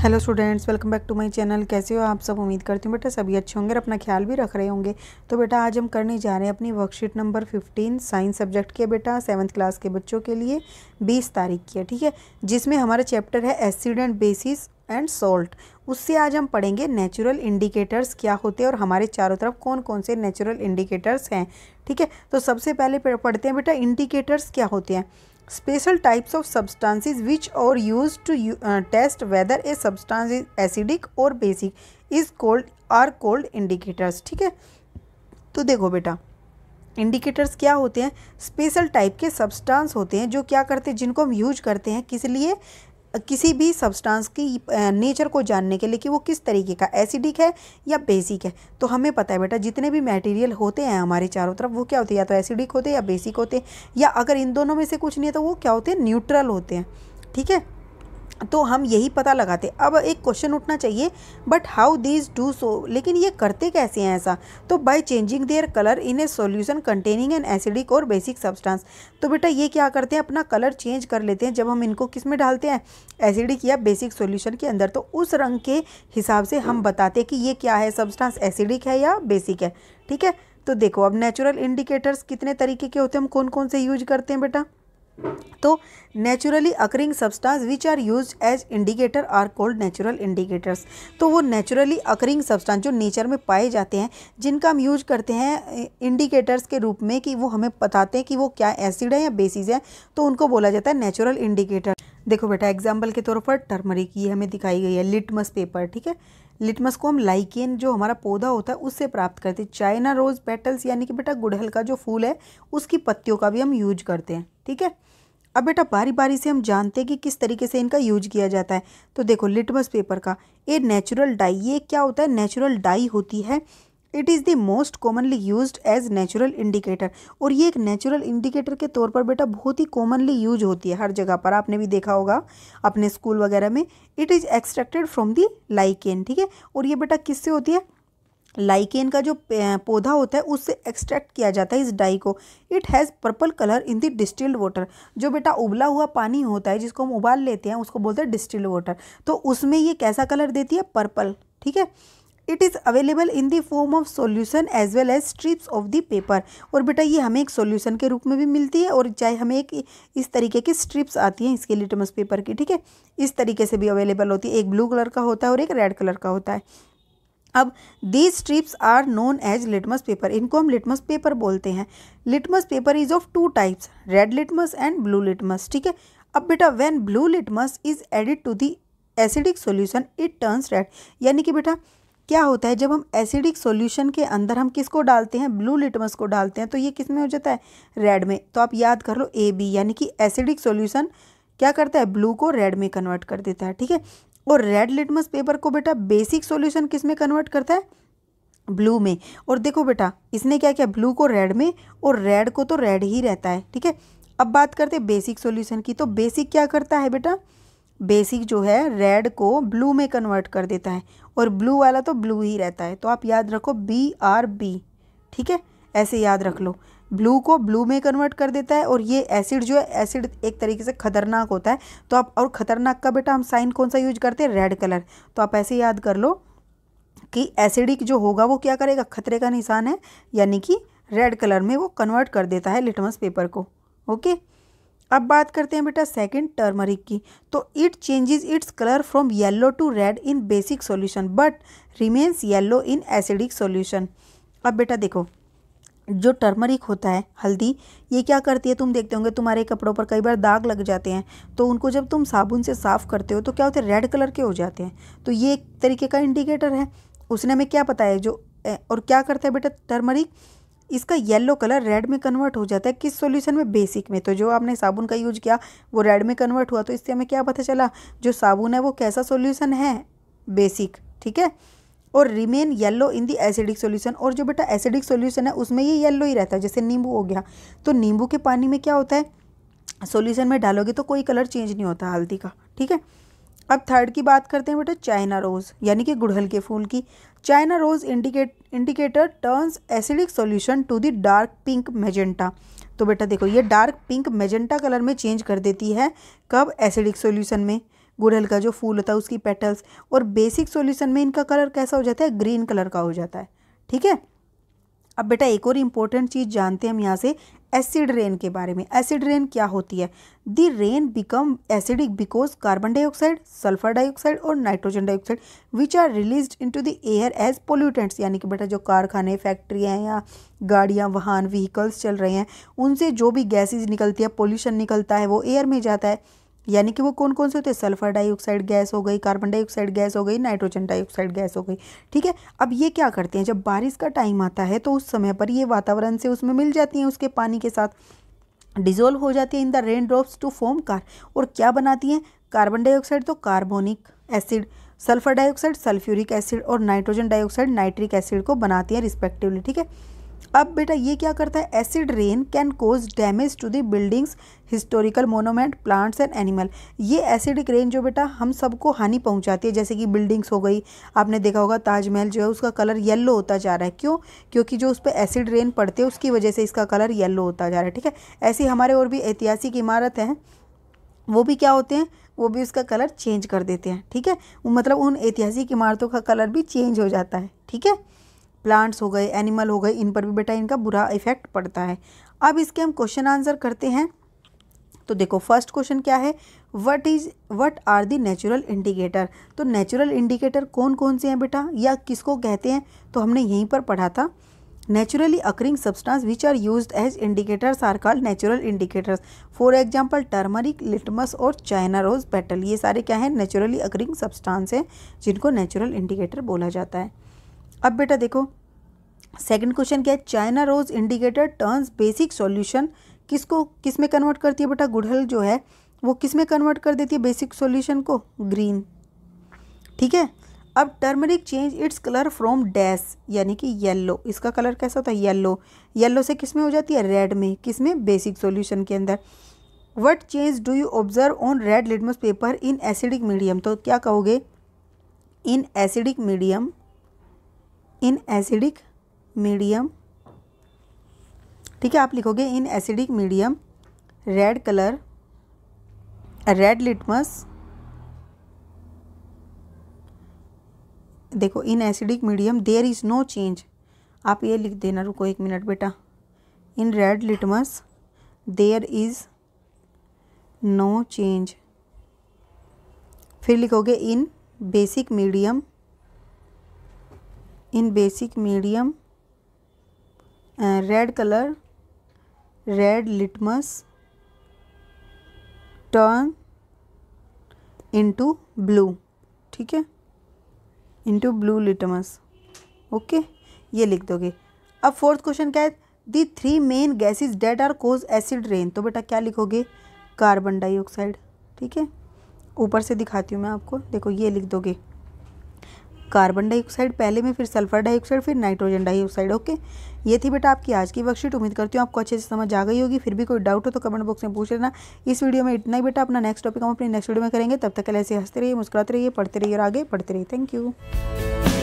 hello students welcome back to my channel कैसे हो आप सब उम्मीद करती हूँ बेटा सभी अच्छे होंगे और अपना ख्याल भी रख रहे होंगे तो बेटा आज हम करने जा रहे हैं अपनी वर्कशीट नंबर 15 साइंस सब्जेक्ट की बेटा सेवन्थ क्लास के बच्चों के लिए 20 तारीख की है ठीक है जिसमें हमारा चैप्टर है acid and bases and salt उससे आज हम पढ़ेंगे नेचुरल इंडिकेटर्स क्या होते हैं और हमारे चारों तरफ कौन कौन से नेचुरल इंडिकेटर्स हैं ठीक है तो सबसे पहले पढ़ते हैं बेटा इंडिकेटर्स क्या होते हैं special types of substances which are used to uh, test whether a substance is acidic or basic is called are called indicators ठीक है तो देखो बेटा इंडिकेटर्स क्या होते हैं स्पेशल टाइप के सब्सटेंस होते हैं जो क्या करते हैं जिनको हम यूज करते हैं किस लिए किसी भी सब्सटेंस की नेचर को जानने के लिए कि वो किस तरीके का एसिडिक है या बेसिक है तो हमें पता है बेटा जितने भी मटेरियल होते हैं हमारे चारों तरफ वो क्या होते हैं या तो एसिडिक होते हैं या बेसिक होते हैं या अगर इन दोनों में से कुछ नहीं है तो वो क्या होते हैं न्यूट्रल होते हैं ठीक है तो हम यही पता लगाते अब एक क्वेश्चन उठना चाहिए but how these do so लेकिन ये करते कैसे हैं ऐसा तो by changing their colour in a solution containing an acidic और बेसिक सब्सटेंस तो बेटा ये क्या करते हैं अपना कलर चेंज कर लेते हैं जब हम इनको किस में डालते हैं एसिडिक या बेसिक सोल्यूशन के अंदर तो उस रंग के हिसाब से हम बताते हैं कि ये क्या है सब्सटांस एसिडिक है या बेसिक है ठीक है तो देखो अब नेचुरल इंडिकेटर्स कितने तरीके के होते हैं हम कौन कौन से यूज करते हैं बेटा तो naturally occurring substance which are use as indicator are called natural indicators तो वो नेचुरली अकरिंग सब्सटेंस जो नेचर में पाए जाते हैं जिनका हम यूज करते हैं इंडिकेटर्स के रूप में कि वो हमें बताते हैं कि वो क्या एसिड है या बेसिस है तो उनको बोला जाता है नेचुरल इंडिकेटर देखो बेटा एग्जाम्पल के तौर पर टर्मरिक ये हमें दिखाई गई है लिटमस पेपर ठीक है लिटमस को हम लाइकेन जो हमारा पौधा होता है उससे प्राप्त करते हैं चाइना रोज़ पेटल्स यानी कि बेटा गुड़हल का जो फूल है उसकी पत्तियों का भी हम यूज करते हैं ठीक है अब बेटा बारी बारी से हम जानते हैं कि किस तरीके से इनका यूज किया जाता है तो देखो लिटमस पेपर का ये नेचुरल डाई ये क्या होता है नेचुरल डाई होती है it is the most commonly use as natural indicator और ये एक नेचुरल इंडिकेटर के तौर पर बेटा बहुत ही कॉमनली यूज होती है हर जगह पर आपने भी देखा होगा अपने स्कूल वगैरह में it is extracted from the lichen ठीक है और ये बेटा किससे होती है लाइकेन का जो पौधा होता है उससे एक्सट्रैक्ट किया जाता है इस डाई को it has purple colour in the distilled water जो बेटा उबला हुआ पानी होता है जिसको हम उबाल लेते हैं उसको बोलते हैं डिस्टिल्ड वाटर तो उसमें ये कैसा कलर देती है पर्पल ठीक है it is available in the form of solution as well as strips of the paper और बेटा ये हमें एक सोल्यूशन के रूप में भी मिलती है और चाहे हमें एक इस तरीके की स्ट्रिप्स आती हैं इसके लिटमस पेपर की ठीक है इस तरीके से भी अवेलेबल होती है एक ब्लू कलर का होता है और एक रेड कलर का होता है अब these strips are known as litmus paper इनको हम लिटमस पेपर बोलते हैं litmus paper is of two types red litmus and blue litmus ठीक है अब बेटा when blue litmus is added to the acidic solution it turns red यानी कि बेटा क्या होता है जब हम एसिडिक सॉल्यूशन के अंदर हम किसको डालते हैं ब्लू लिटमस को डालते हैं तो ये किस में हो जाता है रेड में तो आप याद कर लो ए बी यानी कि एसिडिक सोल्यूशन क्या करता है ब्लू को रेड में कन्वर्ट कर देता है ठीक है और रेड लिटमस पेपर को बेटा बेसिक सॉल्यूशन किस में कन्वर्ट करता है ब्लू में और देखो बेटा इसने क्या किया ब्लू को रेड में और रेड को तो रेड ही रहता है ठीक है अब बात करते बेसिक सॉल्यूशन की तो बेसिक क्या करता है बेटा बेसिक जो है रेड को ब्लू में कन्वर्ट कर देता है और ब्लू वाला तो ब्लू ही रहता है तो आप याद रखो बी आर बी ठीक है ऐसे याद रख लो ब्लू को ब्लू में कन्वर्ट कर देता है और ये एसिड जो है एसिड एक तरीके से खतरनाक होता है तो आप और ख़तरनाक का बेटा हम साइन कौन सा यूज करते हैं रेड कलर तो आप ऐसे याद कर लो कि एसिडिक जो होगा वो क्या करेगा खतरे का निशान है यानी कि रेड कलर में वो कन्वर्ट कर देता है लिटमस पेपर को ओके अब बात करते हैं बेटा सेकंड टर्मरिक की तो it changes its colour from yellow to red in basic solution but remains yellow in acidic solution अब बेटा देखो जो टर्मरिक होता है हल्दी ये क्या करती है तुम देखते होंगे तुम्हारे कपड़ों पर कई बार दाग लग जाते हैं तो उनको जब तुम साबुन से साफ़ करते हो तो क्या होते हैं रेड कलर के हो जाते हैं तो ये एक तरीके का इंडिकेटर है उसने हमें क्या बताया जो और क्या करता है बेटा टर्मरिक इसका येलो कलर रेड में कन्वर्ट हो जाता है किस सॉल्यूशन में बेसिक में तो जो आपने साबुन का यूज किया वो रेड में कन्वर्ट हुआ तो इससे हमें क्या पता चला जो साबुन है वो कैसा सॉल्यूशन है बेसिक ठीक है और remain yellow in the acidic solution और जो बेटा एसिडिक सॉल्यूशन है उसमें ये येलो ही रहता है जैसे नींबू हो गया तो नींबू के पानी में क्या होता है सॉल्यूशन में डालोगे तो कोई कलर चेंज नहीं होता हल्दी का ठीक है अब थर्ड की बात करते हैं बेटा चाइना रोज़ यानी कि गुड़हल के फूल की China rose indicate indicator turns acidic solution to the dark pink magenta तो बेटा देखो ये डार्क पिंक मेजेंटा कलर में चेंज कर देती है कब एसिडिक सॉल्यूशन में गुड़हल का जो फूल होता है उसकी पेटल्स और बेसिक सॉल्यूशन में इनका कलर कैसा हो जाता है ग्रीन कलर का हो जाता है ठीक है अब बेटा एक और इम्पोर्टेंट चीज़ जानते हैं हम यहाँ से एसिड रेन के बारे में एसिड रेन क्या होती है the rain become acidic because carbon dioxide sulphur dioxide और nitrogen dioxide which are release into the air as pollutants यानी कि बेटा जो कारखाने फैक्ट्रियाँ हैं या गाड़ियाँ वाहन व्हीकल्स चल रहे हैं उनसे जो भी गैसेज निकलती है पोल्यूशन निकलता है वो एयर में जाता है यानी कि वो कौन कौन से होते हैं सल्फर डाइऑक्साइड गैस हो गई कार्बन डाइऑक्साइड गैस हो गई नाइट्रोजन डाइऑक्साइड गैस हो गई ठीक है अब ये क्या करते हैं जब बारिश का टाइम आता है तो उस समय पर ये वातावरण से उसमें मिल जाती हैं उसके पानी के साथ डिजोल्व हो जाती है in the rain drops to form car और क्या बनाती हैं कार्बन डाइऑक्साइड तो carbonic acid sulphur dioxide sulphuric acid और नाइट्रोजन डाइऑक्साइड नाइट्रिक एसिड को बनाती है रिस्पेक्टिवली ठीक है अब बेटा ये क्या करता है acid rain can cause damage to the buildings historical monument plants and animal ये एसिडिक रेन जो बेटा हम सबको हानि पहुंचाती है जैसे कि बिल्डिंग्स हो गई आपने देखा होगा ताजमहल जो है उसका कलर येलो होता जा रहा है क्यों क्योंकि जो उस पर एसिड रेन पड़ते हैं उसकी वजह से इसका कलर येल्लो होता जा रहा है ठीक है ऐसी हमारे और भी ऐतिहासिक इमारत हैं वो भी क्या होते हैं वो भी उसका कलर चेंज कर देते हैं ठीक है मतलब उन ऐतिहासिक इमारतों का कलर भी चेंज हो जाता है ठीक है प्लांट्स हो गए एनिमल हो गए इन पर भी बेटा इनका बुरा इफेक्ट पड़ता है अब इसके हम क्वेश्चन आंसर करते हैं तो देखो फर्स्ट क्वेश्चन क्या है what is what are the natural indicator तो नेचुरल इंडिकेटर कौन कौन से हैं बेटा या किसको कहते हैं तो हमने यहीं पर पढ़ा था naturally occurring substance which are use as indicators are called natural indicators for example turmeric litmus और चाइना रोज पेटल ये सारे क्या हैं नेचुरली अक्रिंग सब्सटांस हैं जिनको नेचुरल इंडिकेटर बोला जाता है अब बेटा देखो सेकंड क्वेश्चन क्या है China rose indicator turns basic solution किसको किस में कन्वर्ट करती है बेटा गुड़हल जो है वो किस में कन्वर्ट कर देती है बेसिक सॉल्यूशन को ग्रीन ठीक है अब turmeric change its colour from dash यानी कि येलो इसका कलर कैसा होता है येल्लो येल्लो से किस में हो जाती है रेड में किस में बेसिक सॉल्यूशन के अंदर what change do you observe on red litmus paper in acidic medium तो क्या कहोगे in acidic medium in acidic medium ठीक है आप लिखोगे in acidic medium red colour red litmus देखो in acidic medium there is no change आप ये लिख देना रुको एक मिनट बेटा in red litmus there is no change फिर लिखोगे in basic medium in basic medium red colour red litmus turn into blue ठीक है इनटू ब्लू लिटमस ओके ये लिख दोगे अब फोर्थ क्वेश्चन क्या है the three main gases that are cause acid rain तो बेटा क्या लिखोगे कार्बन डाइऑक्साइड ठीक है ऊपर से दिखाती हूँ मैं आपको देखो ये लिख दोगे कार्बन डाइऑक्साइड पहले में फिर सल्फर डाइऑक्साइड फिर नाइट्रोजन डाइऑक्साइड ओके ये थी बेटा आपकी आज की वर्कशीट उम्मीद करती हूँ आपको अच्छे से समझ आ गई होगी फिर भी कोई डाउट हो तो कमेंट बॉक्स में पूछ लेना इस वीडियो में इतना ही बेटा अपना नेक्स्ट टॉपिक हम अपने नेक्स्ट वीडियो में करेंगे तब तक ऐसे हंसते रहिए मुस्कुराते रहिए पढ़ते रहिए और आगे पढ़ते रहिए थैंक यू